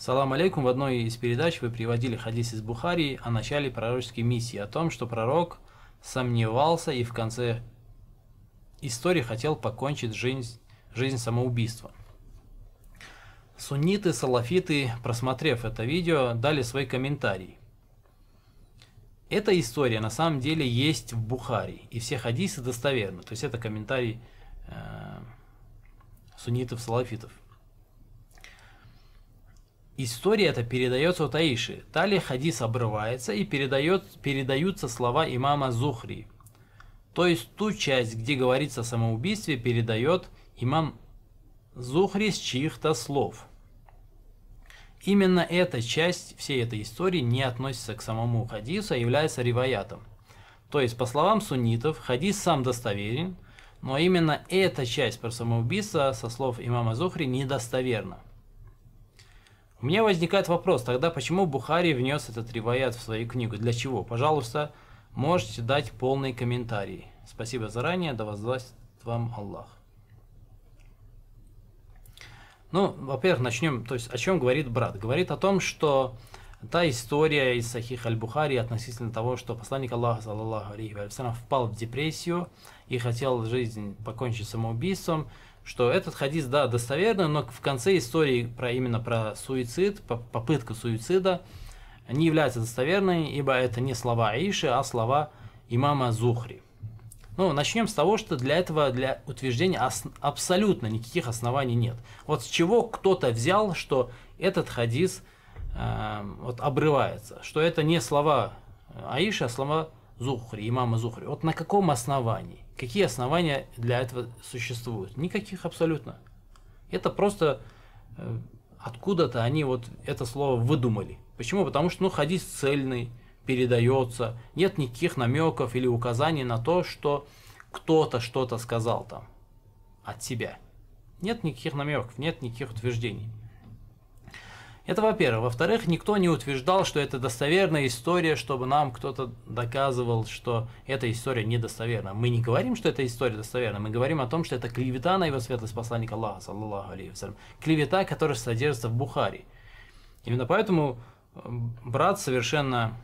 Салам алейкум, в одной из передач вы приводили хадис из Бухарии о начале пророческой миссии, о том, что пророк сомневался и в конце истории хотел покончить жизнь, жизнь самоубийством. Сунниты, салафиты, просмотрев это видео, дали свой комментарий. Эта история на самом деле есть в Бухаре, и все хадисы достоверны. То есть это комментарий э, суннитов-салафитов. История эта передается от Аиши. Талия хадис обрывается и передает, передаются слова имама Зухри. То есть ту часть, где говорится о самоубийстве, передает имам Зухри с чьих-то слов. Именно эта часть всей этой истории не относится к самому хадису, а является риваятом. То есть, по словам суннитов, хадис сам достоверен, но именно эта часть про самоубийство со слов имама Зухри недостоверна. У меня возникает вопрос, тогда почему Бухари внес этот ревоят в свою книгу? Для чего? Пожалуйста, можете дать полный комментарий. Спасибо заранее, да воздаст вам Аллах. Ну, во-первых, начнем, то есть о чем говорит брат? Говорит о том, что та история из Сахих Аль-Бухари относительно того, что посланник Аллаха, саллаллаху алейхи впал в депрессию и хотел жизнь покончить самоубийством, что этот хадис, да, достоверный, но в конце истории про именно про суицид, попытка суицида не является достоверной, ибо это не слова Аиши, а слова имама Зухри. Ну, начнем с того, что для этого, для утверждения ос- абсолютно никаких оснований нет. Вот с чего кто-то взял, что этот хадис э, вот обрывается, что это не слова Аиши, а слова Зухри, имама Зухри. Вот на каком основании? Какие основания для этого существуют? Никаких абсолютно. Это просто э, откуда-то они вот это слово выдумали. Почему? Потому что ну, хадис цельный, передается, нет никаких намеков или указаний на то, что кто-то что-то сказал там от себя. Нет никаких намеков, нет никаких утверждений. Это во-первых. Во-вторых, никто не утверждал, что это достоверная история, чтобы нам кто-то доказывал, что эта история недостоверна. Мы не говорим, что эта история достоверна, мы говорим о том, что это клевета на его светлость посланника Аллаха, саллаллаху алейхи Клевета, которая содержится в Бухаре. Именно поэтому э, брат совершенно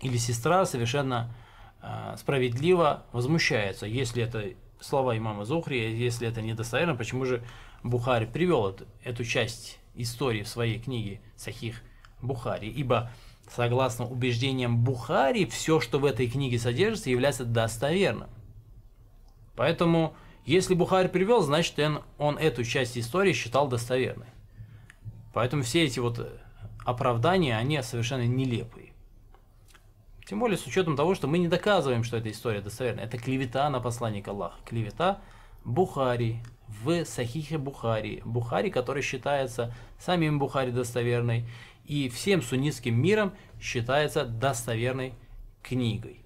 или сестра совершенно э, справедливо возмущается, если это слова имама Зухри, если это недостоверно, почему же Бухари привел эту часть истории в своей книге Сахих Бухари, ибо согласно убеждениям Бухари, все, что в этой книге содержится, является достоверным. Поэтому, если Бухари привел, значит, он, он эту часть истории считал достоверной. Поэтому все эти вот э, оправдания, они совершенно нелепые. Тем более с учетом того, что мы не доказываем, что эта история достоверна. Это клевета на посланника Аллаха, клевета Бухари, в Сахихе Бухари, Бухари, который считается самим Бухари достоверной, и всем суннитским миром считается достоверной книгой.